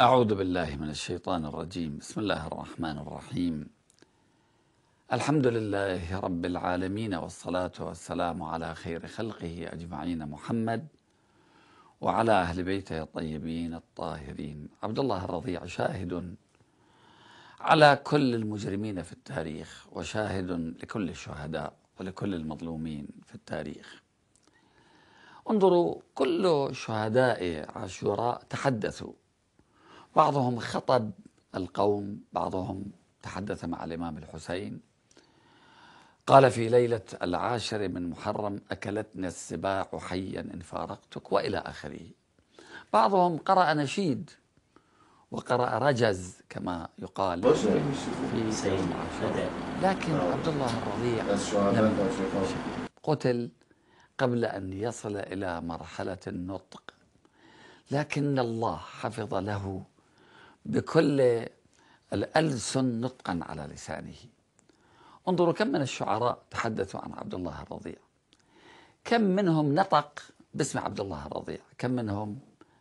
أعوذ بالله من الشيطان الرجيم بسم الله الرحمن الرحيم الحمد لله رب العالمين والصلاة والسلام على خير خلقه أجمعين محمد وعلى أهل بيته الطيبين الطاهرين عبد الله الرضيع شاهد على كل المجرمين في التاريخ وشاهد لكل الشهداء ولكل المظلومين في التاريخ انظروا كل شهداء عاشوراء تحدثوا بعضهم خطب القوم بعضهم تحدث مع الإمام الحسين قال في ليلة العاشر من محرم أكلتنا السباع حيا إن فارقتك وإلى آخره بعضهم قرأ نشيد وقرأ رجز كما يقال في العاشر لكن عبد الله الرضيع لم قتل قبل أن يصل إلى مرحلة النطق لكن الله حفظ له بكل الألسن نطقا على لسانه انظروا كم من الشعراء تحدثوا عن عبد الله الرضيع كم منهم نطق باسم عبد الله الرضيع كم منهم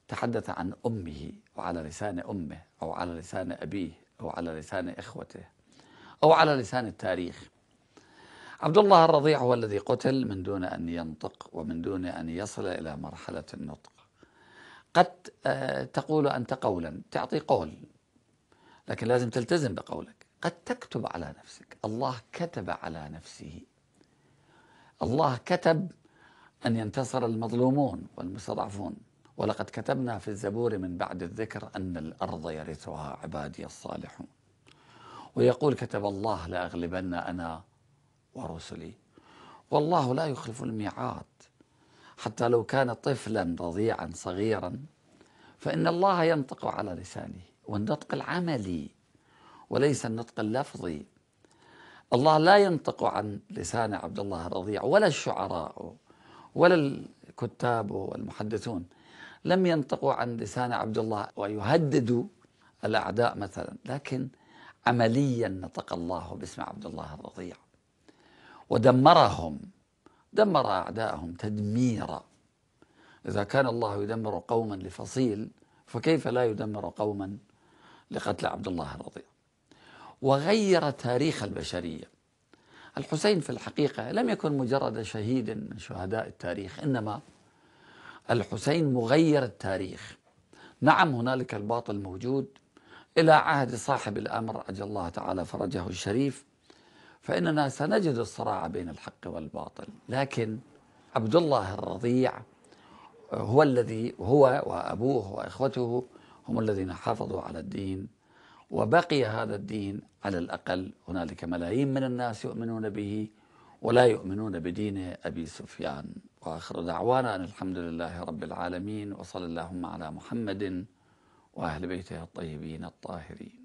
تحدث عن أمه وعلى لسان أمه أو على لسان أبيه أو على لسان إخوته أو على لسان التاريخ عبد الله الرضيع هو الذي قتل من دون أن ينطق ومن دون أن يصل إلى مرحلة النطق قد آه، تقول أنت قولا تعطي قول لكن لازم تلتزم بقولك قد تكتب على نفسك الله كتب على نفسه الله كتب أن ينتصر المظلومون والمستضعفون ولقد كتبنا في الزبور من بعد الذكر أن الأرض يرثها عبادي الصالحون ويقول كتب الله لأغلبن أنا ورسلي والله لا يخلف الميعاد حتى لو كان طفلا رضيعا صغيرا فإن الله ينطق على لسانه والنطق العملي وليس النطق اللفظي الله لا ينطق عن لسان عبد الله الرضيع ولا الشعراء ولا الكتاب والمحدثون لم ينطقوا عن لسان عبد الله ويهددوا الأعداء مثلا لكن عمليا نطق الله باسم عبد الله الرضيع ودمرهم دمر أعداءهم تدميرا إذا كان الله يدمر قوما لفصيل فكيف لا يدمر قوما لقتل عبد الله الرضيع وغير تاريخ البشرية الحسين في الحقيقة لم يكن مجرد شهيد من شهداء التاريخ إنما الحسين مغير التاريخ نعم هنالك الباطل موجود إلى عهد صاحب الأمر أجل الله تعالى فرجه الشريف فإننا سنجد الصراع بين الحق والباطل لكن عبد الله الرضيع هو الذي هو وأبوه وإخوته هم الذين حافظوا على الدين وبقي هذا الدين على الأقل هنالك ملايين من الناس يؤمنون به ولا يؤمنون بدين أبي سفيان وآخر دعوانا أن الحمد لله رب العالمين وصلى اللهم على محمد وأهل بيته الطيبين الطاهرين